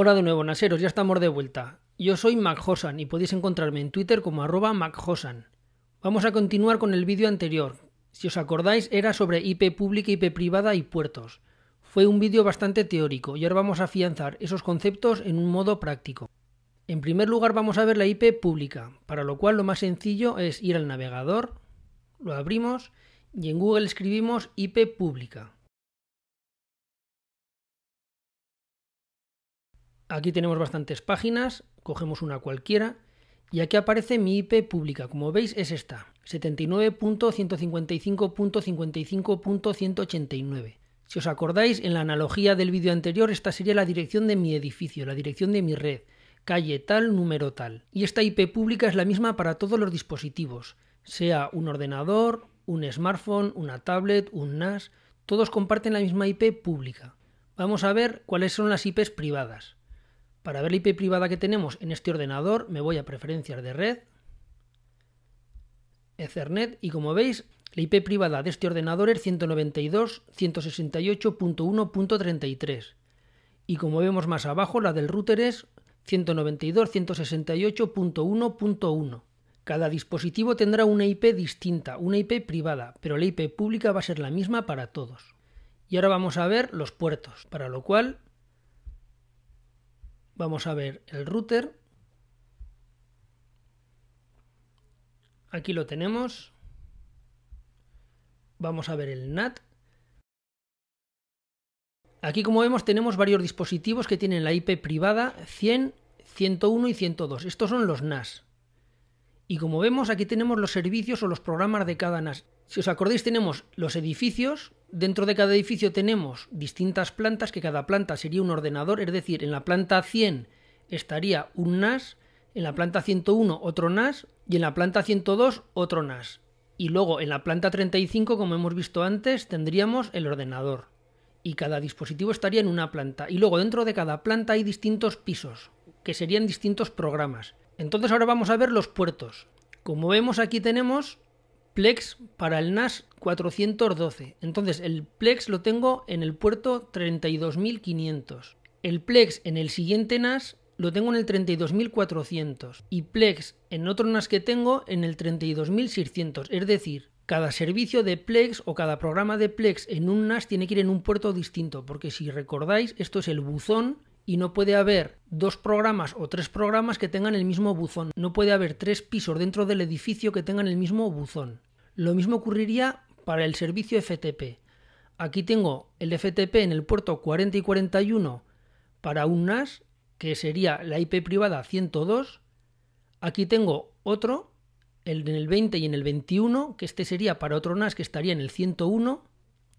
Hola de nuevo, Naseros, ya estamos de vuelta. Yo soy MacHosan y podéis encontrarme en Twitter como arroba MacHosan. Vamos a continuar con el vídeo anterior. Si os acordáis, era sobre IP pública, IP privada y puertos. Fue un vídeo bastante teórico y ahora vamos a afianzar esos conceptos en un modo práctico. En primer lugar vamos a ver la IP pública, para lo cual lo más sencillo es ir al navegador, lo abrimos y en Google escribimos IP pública. Aquí tenemos bastantes páginas, cogemos una cualquiera y aquí aparece mi IP pública. Como veis es esta, 79.155.55.189. Si os acordáis, en la analogía del vídeo anterior, esta sería la dirección de mi edificio, la dirección de mi red, calle tal, número tal. Y esta IP pública es la misma para todos los dispositivos, sea un ordenador, un smartphone, una tablet, un NAS, todos comparten la misma IP pública. Vamos a ver cuáles son las IPs privadas. Para ver la IP privada que tenemos en este ordenador, me voy a preferencias de red, Ethernet, y como veis, la IP privada de este ordenador es 192.168.1.33. Y como vemos más abajo, la del router es 192.168.1.1. Cada dispositivo tendrá una IP distinta, una IP privada, pero la IP pública va a ser la misma para todos. Y ahora vamos a ver los puertos, para lo cual Vamos a ver el router. Aquí lo tenemos. Vamos a ver el NAT. Aquí, como vemos, tenemos varios dispositivos que tienen la IP privada 100, 101 y 102. Estos son los NAS. Y como vemos, aquí tenemos los servicios o los programas de cada NAS. Si os acordáis, tenemos los edificios. Dentro de cada edificio tenemos distintas plantas, que cada planta sería un ordenador. Es decir, en la planta 100 estaría un NAS, en la planta 101 otro NAS y en la planta 102 otro NAS. Y luego en la planta 35, como hemos visto antes, tendríamos el ordenador. Y cada dispositivo estaría en una planta. Y luego dentro de cada planta hay distintos pisos, que serían distintos programas. Entonces ahora vamos a ver los puertos. Como vemos aquí tenemos Plex para el NAS 412. Entonces el Plex lo tengo en el puerto 32500. El Plex en el siguiente NAS lo tengo en el 32400 y Plex en otro NAS que tengo en el 32600, es decir, cada servicio de Plex o cada programa de Plex en un NAS tiene que ir en un puerto distinto, porque si recordáis, esto es el buzón y no puede haber dos programas o tres programas que tengan el mismo buzón. No puede haber tres pisos dentro del edificio que tengan el mismo buzón. Lo mismo ocurriría para el servicio FTP. Aquí tengo el FTP en el puerto 40 y 41 para un NAS, que sería la IP privada 102. Aquí tengo otro, el en el 20 y en el 21, que este sería para otro NAS que estaría en el 101,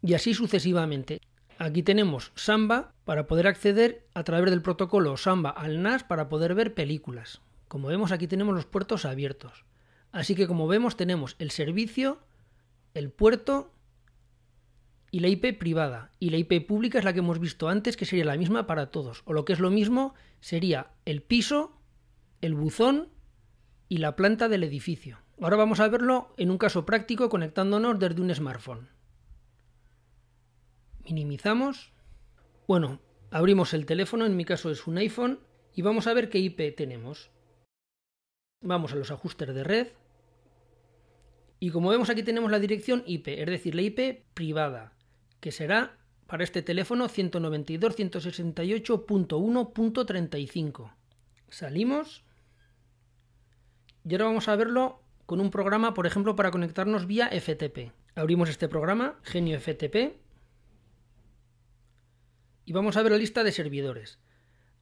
y así sucesivamente. Aquí tenemos Samba para poder acceder a través del protocolo Samba al NAS para poder ver películas. Como vemos aquí tenemos los puertos abiertos. Así que como vemos tenemos el servicio, el puerto y la IP privada. Y la IP pública es la que hemos visto antes, que sería la misma para todos. O lo que es lo mismo, sería el piso, el buzón y la planta del edificio. Ahora vamos a verlo en un caso práctico conectándonos desde un smartphone. Minimizamos. Bueno, abrimos el teléfono, en mi caso es un iPhone, y vamos a ver qué IP tenemos. Vamos a los ajustes de red. Y como vemos aquí tenemos la dirección IP, es decir, la IP privada, que será para este teléfono 192.168.1.35. Salimos. Y ahora vamos a verlo con un programa, por ejemplo, para conectarnos vía FTP. Abrimos este programa, Genio FTP y vamos a ver la lista de servidores.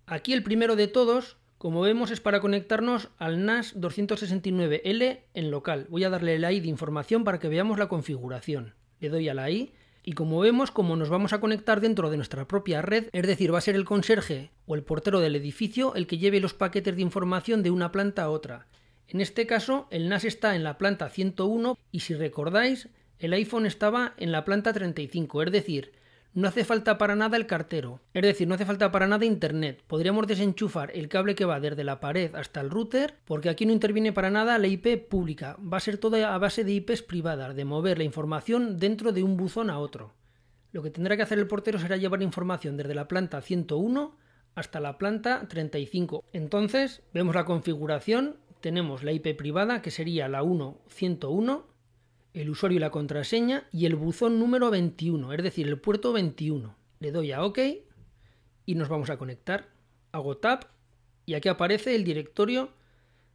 Aquí el primero de todos, como vemos, es para conectarnos al NAS 269L en local. Voy a darle el I de información para que veamos la configuración. Le doy a la I y como vemos, como nos vamos a conectar dentro de nuestra propia red, es decir, va a ser el conserje o el portero del edificio el que lleve los paquetes de información de una planta a otra. En este caso, el NAS está en la planta 101 y si recordáis, el iPhone estaba en la planta 35, es decir, no hace falta para nada el cartero, es decir, no hace falta para nada Internet. Podríamos desenchufar el cable que va desde la pared hasta el router, porque aquí no interviene para nada la IP pública. Va a ser toda a base de IPs privadas, de mover la información dentro de un buzón a otro. Lo que tendrá que hacer el portero será llevar información desde la planta 101 hasta la planta 35. Entonces, vemos la configuración, tenemos la IP privada, que sería la 1101, el usuario y la contraseña y el buzón número 21, es decir, el puerto 21. Le doy a OK y nos vamos a conectar. Hago tap y aquí aparece el directorio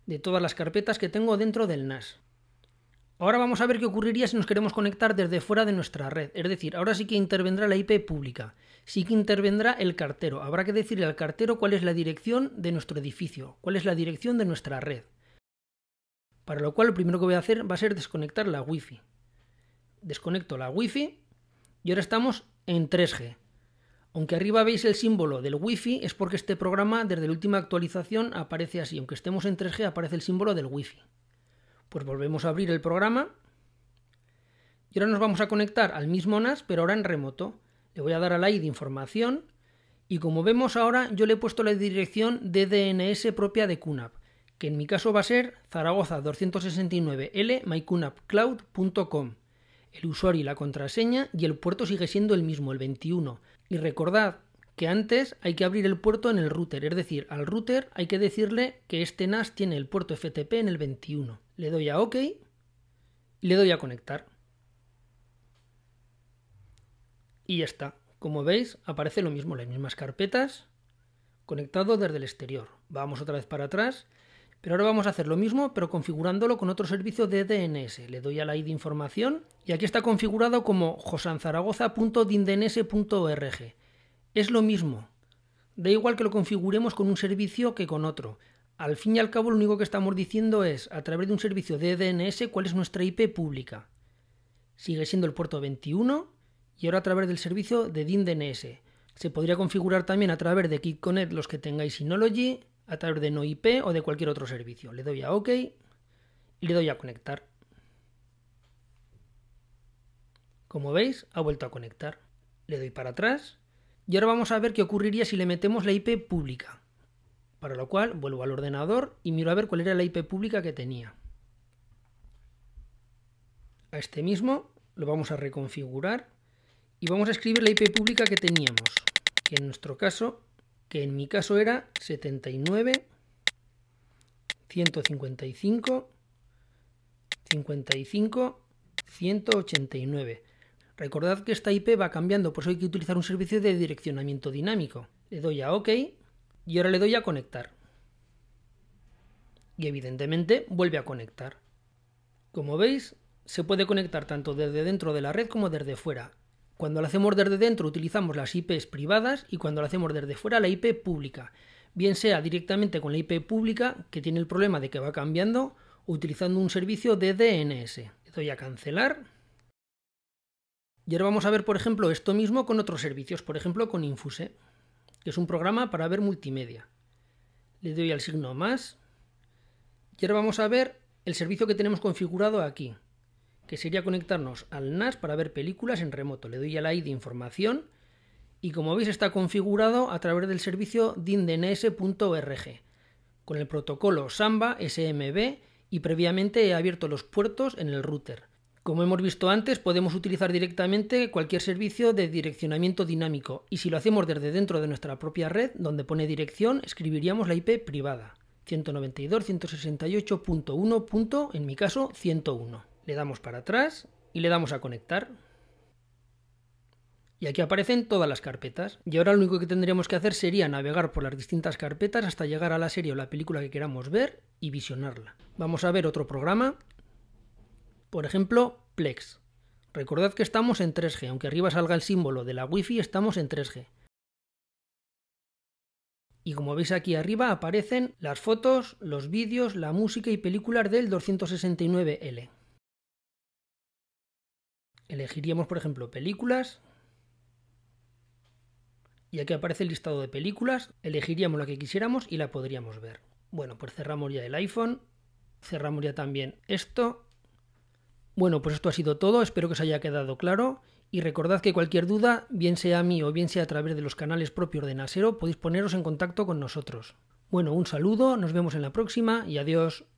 de todas las carpetas que tengo dentro del NAS. Ahora vamos a ver qué ocurriría si nos queremos conectar desde fuera de nuestra red. Es decir, ahora sí que intervendrá la IP pública, sí que intervendrá el cartero. Habrá que decirle al cartero cuál es la dirección de nuestro edificio, cuál es la dirección de nuestra red. Para lo cual lo primero que voy a hacer va a ser desconectar la Wi-Fi. Desconecto la Wi-Fi y ahora estamos en 3G. Aunque arriba veis el símbolo del Wi-Fi es porque este programa desde la última actualización aparece así. Aunque estemos en 3G aparece el símbolo del Wi-Fi. Pues volvemos a abrir el programa. Y ahora nos vamos a conectar al mismo NAS pero ahora en remoto. Le voy a dar al ID información y como vemos ahora yo le he puesto la dirección de DNS propia de QNAP que en mi caso va a ser zaragoza269lmycunapcloud.com. El usuario y la contraseña y el puerto sigue siendo el mismo, el 21. Y recordad que antes hay que abrir el puerto en el router, es decir, al router hay que decirle que este NAS tiene el puerto FTP en el 21. Le doy a OK y le doy a conectar. Y ya está. Como veis, aparece lo mismo, las mismas carpetas, conectado desde el exterior. Vamos otra vez para atrás pero ahora vamos a hacer lo mismo, pero configurándolo con otro servicio de DNS. Le doy a la ID información y aquí está configurado como josanzaragoza.dindns.org. Es lo mismo. Da igual que lo configuremos con un servicio que con otro. Al fin y al cabo, lo único que estamos diciendo es, a través de un servicio de DNS, cuál es nuestra IP pública. Sigue siendo el puerto 21 y ahora a través del servicio de DIN DNS. Se podría configurar también a través de KitConnect los que tengáis Synology, a través de no IP o de cualquier otro servicio. Le doy a OK y le doy a conectar. Como veis, ha vuelto a conectar. Le doy para atrás y ahora vamos a ver qué ocurriría si le metemos la IP pública. Para lo cual vuelvo al ordenador y miro a ver cuál era la IP pública que tenía. A este mismo lo vamos a reconfigurar y vamos a escribir la IP pública que teníamos, que en nuestro caso que en mi caso era 79, 155, 55, 189. Recordad que esta IP va cambiando, por eso hay que utilizar un servicio de direccionamiento dinámico. Le doy a OK y ahora le doy a conectar. Y evidentemente vuelve a conectar. Como veis, se puede conectar tanto desde dentro de la red como desde fuera. Cuando lo hacemos desde dentro utilizamos las IPs privadas y cuando lo hacemos desde fuera la IP pública, bien sea directamente con la IP pública, que tiene el problema de que va cambiando, utilizando un servicio de DNS. Le doy a cancelar. Y ahora vamos a ver, por ejemplo, esto mismo con otros servicios, por ejemplo con Infuse, que es un programa para ver multimedia. Le doy al signo más. Y ahora vamos a ver el servicio que tenemos configurado aquí, que sería conectarnos al NAS para ver películas en remoto. Le doy a la de información y como veis está configurado a través del servicio dindns.org con el protocolo Samba SMB y previamente he abierto los puertos en el router. Como hemos visto antes, podemos utilizar directamente cualquier servicio de direccionamiento dinámico y si lo hacemos desde dentro de nuestra propia red, donde pone dirección, escribiríamos la IP privada 192.168.1. en mi caso 101. Le damos para atrás y le damos a conectar. Y aquí aparecen todas las carpetas. Y ahora lo único que tendríamos que hacer sería navegar por las distintas carpetas hasta llegar a la serie o la película que queramos ver y visionarla. Vamos a ver otro programa. Por ejemplo, Plex. Recordad que estamos en 3G. Aunque arriba salga el símbolo de la Wi-Fi, estamos en 3G. Y como veis aquí arriba aparecen las fotos, los vídeos, la música y películas del 269L elegiríamos, por ejemplo, películas. Y aquí aparece el listado de películas. Elegiríamos la que quisiéramos y la podríamos ver. Bueno, pues cerramos ya el iPhone. Cerramos ya también esto. Bueno, pues esto ha sido todo. Espero que os haya quedado claro. Y recordad que cualquier duda, bien sea a mí o bien sea a través de los canales propios de Nasero, podéis poneros en contacto con nosotros. Bueno, un saludo, nos vemos en la próxima y adiós.